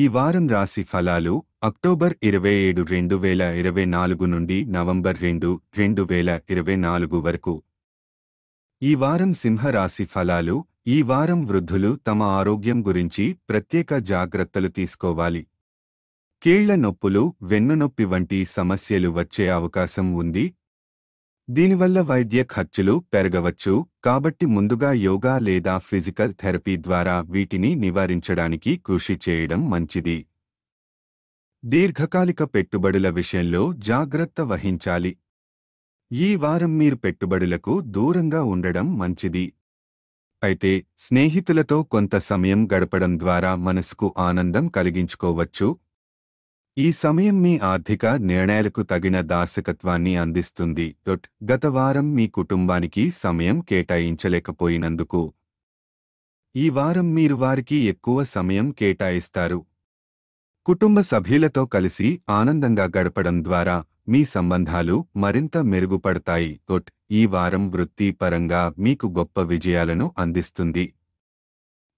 ఈ వారం రాశి ఫలాలు అక్టోబర్ ఇరవై ఏడు రెండు వేల ఇరవై నాలుగు నుండి నవంబర్ రెండు రెండు వేల ఇరవై నాలుగు వరకు ఈ వారం సింహరాశి ఫలాలు ఈ వారం వృద్ధులు తమ ఆరోగ్యం గురించి ప్రత్యేక జాగ్రత్తలు తీసుకోవాలి కీళ్ల నొప్పులు వెన్నునొప్పి వంటి సమస్యలు వచ్చే అవకాశం ఉంది దీనివల్ల వైద్య ఖర్చులు పెరగవచ్చు కాబట్టి ముందుగా యోగా లేదా ఫిజికల్ థెరపీ ద్వారా వీటిని నివారించడానికి కృషి చేయడం మంచిది దీర్ఘకాలిక పెట్టుబడుల విషయంలో జాగ్రత్త వహించాలి ఈ వారం మీరు పెట్టుబడులకు దూరంగా ఉండడం మంచిది అయితే స్నేహితులతో కొంత సమయం గడపడం ద్వారా మనసుకు ఆనందం కలిగించుకోవచ్చు ఈ సమయం మీ ఆర్థిక నిర్ణయాలకు తగిన దార్శకత్వాన్ని అందిస్తుంది గత వారం మీ కుటుంబానికి సమయం కేటాయించలేకపోయినందుకు ఈ వారం మీరు వారికి ఎక్కువ సమయం కేటాయిస్తారు కుటుంబ సభ్యులతో కలిసి ఆనందంగా గడపడం ద్వారా మీ సంబంధాలు మరింత మెరుగుపడతాయి గొట్ ఈ వారం వృత్తిపరంగా మీకు గొప్ప విజయాలను అందిస్తుంది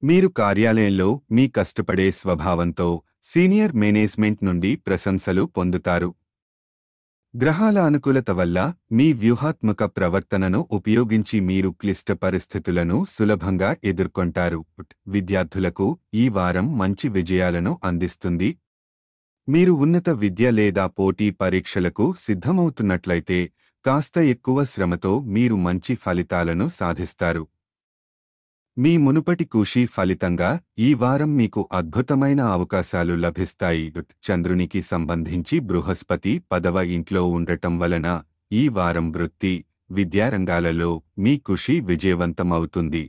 మీరు కార్యాలయంలో మీ కష్టపడే స్వభావంతో సీనియర్ మేనేజ్మెంట్ నుండి ప్రశంసలు పొందుతారు గ్రహాల అనుకూలత వల్ల మీ వ్యూహాత్మక ప్రవర్తనను ఉపయోగించి మీరు క్లిష్ట పరిస్థితులను సులభంగా ఎదుర్కొంటారు విద్యార్థులకు ఈ వారం మంచి విజయాలను అందిస్తుంది మీరు ఉన్నత విద్య లేదా పోటీ పరీక్షలకు సిద్ధమవుతున్నట్లయితే కాస్త ఎక్కువ శ్రమతో మీరు మంచి ఫలితాలను సాధిస్తారు మీ మునుపటి కూషి ఫలితంగా ఈ వారం మీకు అద్భుతమైన అవకాశాలు లభిస్తాయి చంద్రునికి సంబంధించి బృహస్పతి పదవ ఇంట్లో ఉండటం వలన ఈ వారం వృత్తి విద్యారంగాలలో మీ కృషి విజయవంతమవుతుంది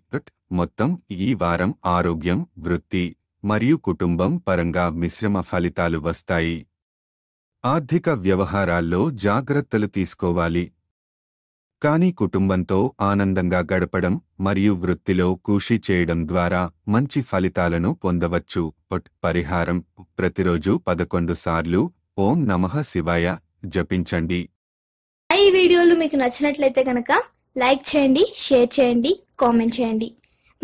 మొత్తం ఈ వారం ఆరోగ్యం వృత్తి మరియు కుటుంబం పరంగా మిశ్రమ ఫలితాలు వస్తాయి ఆర్థిక వ్యవహారాల్లో జాగ్రత్తలు తీసుకోవాలి కానీ కుటుంబంతో ఆనందంగా గడపడం మరియు వృత్తిలో కృషి చేయడం ద్వారా మంచి ఫలితాలను పొందవచ్చు పరిహారం ప్రతిరోజు పదకొండు సార్లు ఓం నమః శివాయ జపించండి ఈ వీడియోలు మీకు నచ్చినట్లయితే కనుక లైక్ చేయండి షేర్ చేయండి కామెంట్ చేయండి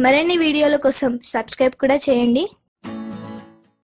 మరిన్ని వీడియోల కోసం సబ్స్క్రైబ్ కూడా చేయండి